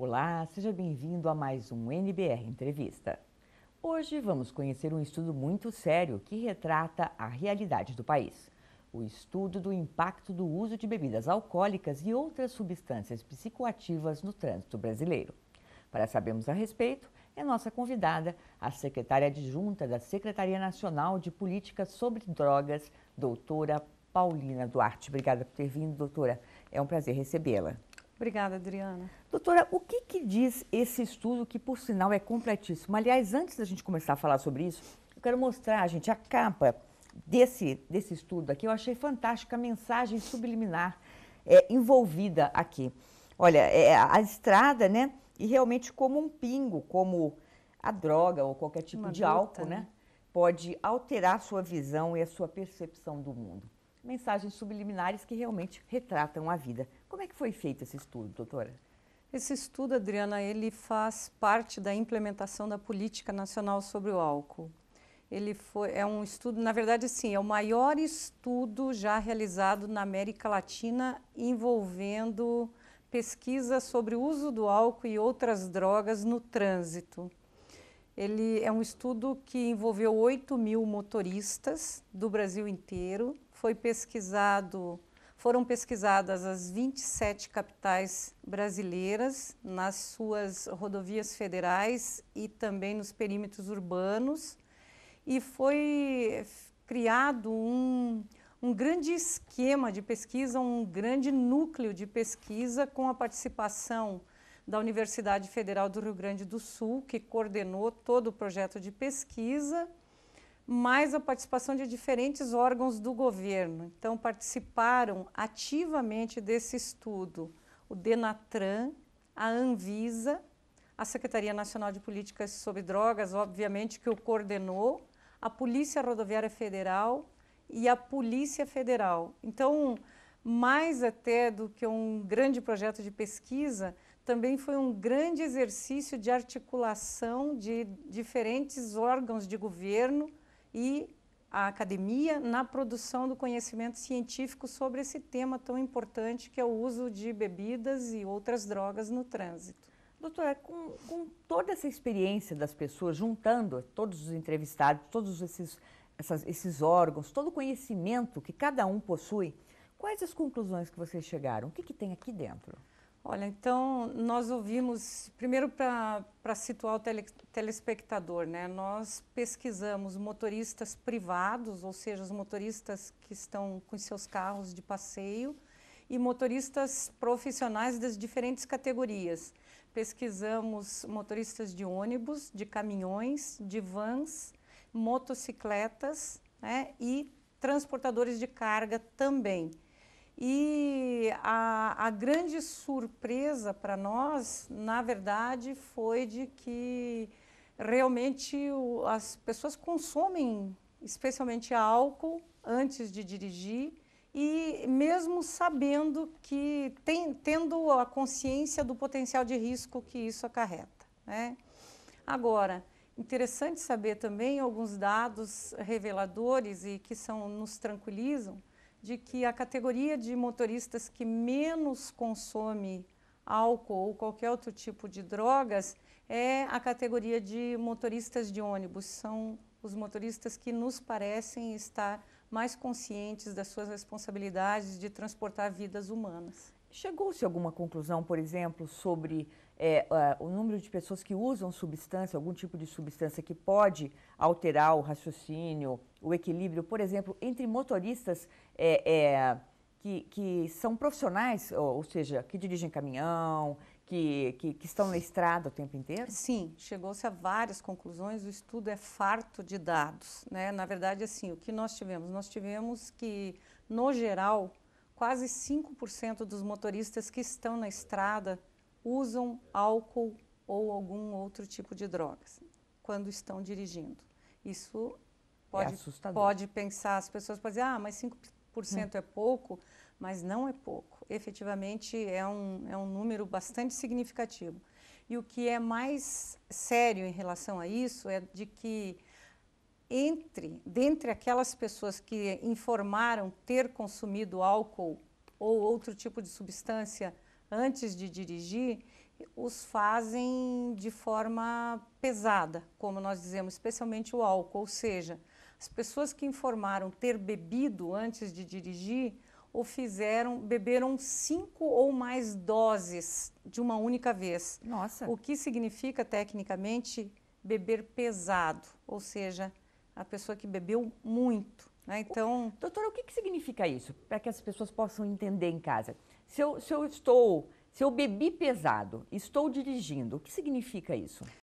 Olá, seja bem-vindo a mais um NBR Entrevista. Hoje vamos conhecer um estudo muito sério que retrata a realidade do país. O estudo do impacto do uso de bebidas alcoólicas e outras substâncias psicoativas no trânsito brasileiro. Para sabermos a respeito, é nossa convidada, a secretária adjunta da Secretaria Nacional de Políticas sobre Drogas, doutora Paulina Duarte. Obrigada por ter vindo, doutora. É um prazer recebê-la. Obrigada, Adriana. Doutora, o que, que, diz esse estudo que, por sinal, é completíssimo? Aliás, antes da gente começar a falar sobre isso, eu quero mostrar, gente, a capa desse, desse estudo aqui. Eu achei fantástica a mensagem subliminar é, envolvida aqui. Olha, é, é a estrada, né? E realmente como um pingo, como a droga ou qualquer tipo Uma de álcool, né? né? Pode alterar a sua visão e a sua percepção do mundo mensagens subliminares que realmente retratam a vida. Como é que foi feito esse estudo, doutora? Esse estudo, Adriana, ele faz parte da implementação da política nacional sobre o álcool. Ele foi, é um estudo, na verdade, sim, é o maior estudo já realizado na América Latina envolvendo pesquisa sobre o uso do álcool e outras drogas no trânsito. Ele é um estudo que envolveu 8 mil motoristas do Brasil inteiro foi pesquisado, foram pesquisadas as 27 capitais brasileiras nas suas rodovias federais e também nos perímetros urbanos e foi criado um, um grande esquema de pesquisa, um grande núcleo de pesquisa com a participação da Universidade Federal do Rio Grande do Sul, que coordenou todo o projeto de pesquisa mais a participação de diferentes órgãos do governo. Então, participaram ativamente desse estudo o Denatran, a Anvisa, a Secretaria Nacional de Políticas sobre Drogas, obviamente, que o coordenou, a Polícia Rodoviária Federal e a Polícia Federal. Então, mais até do que um grande projeto de pesquisa, também foi um grande exercício de articulação de diferentes órgãos de governo e a academia na produção do conhecimento científico sobre esse tema tão importante que é o uso de bebidas e outras drogas no trânsito. Doutora, é com, com toda essa experiência das pessoas, juntando todos os entrevistados, todos esses, essas, esses órgãos, todo o conhecimento que cada um possui, quais as conclusões que vocês chegaram? O que, que tem aqui dentro? Olha, então nós ouvimos, primeiro para situar o tele, telespectador, né? nós pesquisamos motoristas privados, ou seja, os motoristas que estão com seus carros de passeio, e motoristas profissionais das diferentes categorias. Pesquisamos motoristas de ônibus, de caminhões, de vans, motocicletas né? e transportadores de carga também. E a, a grande surpresa para nós, na verdade, foi de que realmente o, as pessoas consomem especialmente álcool antes de dirigir e mesmo sabendo que tem, tendo a consciência do potencial de risco que isso acarreta. Né? Agora, interessante saber também alguns dados reveladores e que são, nos tranquilizam, de que a categoria de motoristas que menos consome álcool ou qualquer outro tipo de drogas é a categoria de motoristas de ônibus. São os motoristas que nos parecem estar mais conscientes das suas responsabilidades de transportar vidas humanas. Chegou-se a alguma conclusão, por exemplo, sobre é, uh, o número de pessoas que usam substância, algum tipo de substância que pode alterar o raciocínio, o equilíbrio, por exemplo, entre motoristas é, é, que, que são profissionais, ou, ou seja, que dirigem caminhão, que, que, que, estão na estrada o tempo inteiro? Sim, chegou-se a várias conclusões, o estudo é farto de dados. Né? Na verdade, assim, o que nós tivemos? Nós tivemos que, no geral, quase 5% dos motoristas que estão na estrada usam álcool ou algum outro tipo de drogas quando estão dirigindo. Isso é pode, é pode pensar, as pessoas podem dizer, ah, mas 5% hum. é pouco, mas não é pouco. Efetivamente é um, é um número bastante significativo. E o que é mais sério em relação a isso é de que entre, dentre aquelas pessoas que informaram ter consumido álcool ou outro tipo de substância antes de dirigir, os fazem de forma pesada, como nós dizemos, especialmente o álcool, ou seja, as pessoas que informaram ter bebido antes de dirigir ou fizeram beberam cinco ou mais doses de uma única vez. Nossa. O que significa tecnicamente beber pesado, ou seja, a pessoa que bebeu muito. Né? Então, doutora, o que, que significa isso? Para que as pessoas possam entender em casa. Se eu, se eu estou, se eu bebi pesado, estou dirigindo, o que significa isso?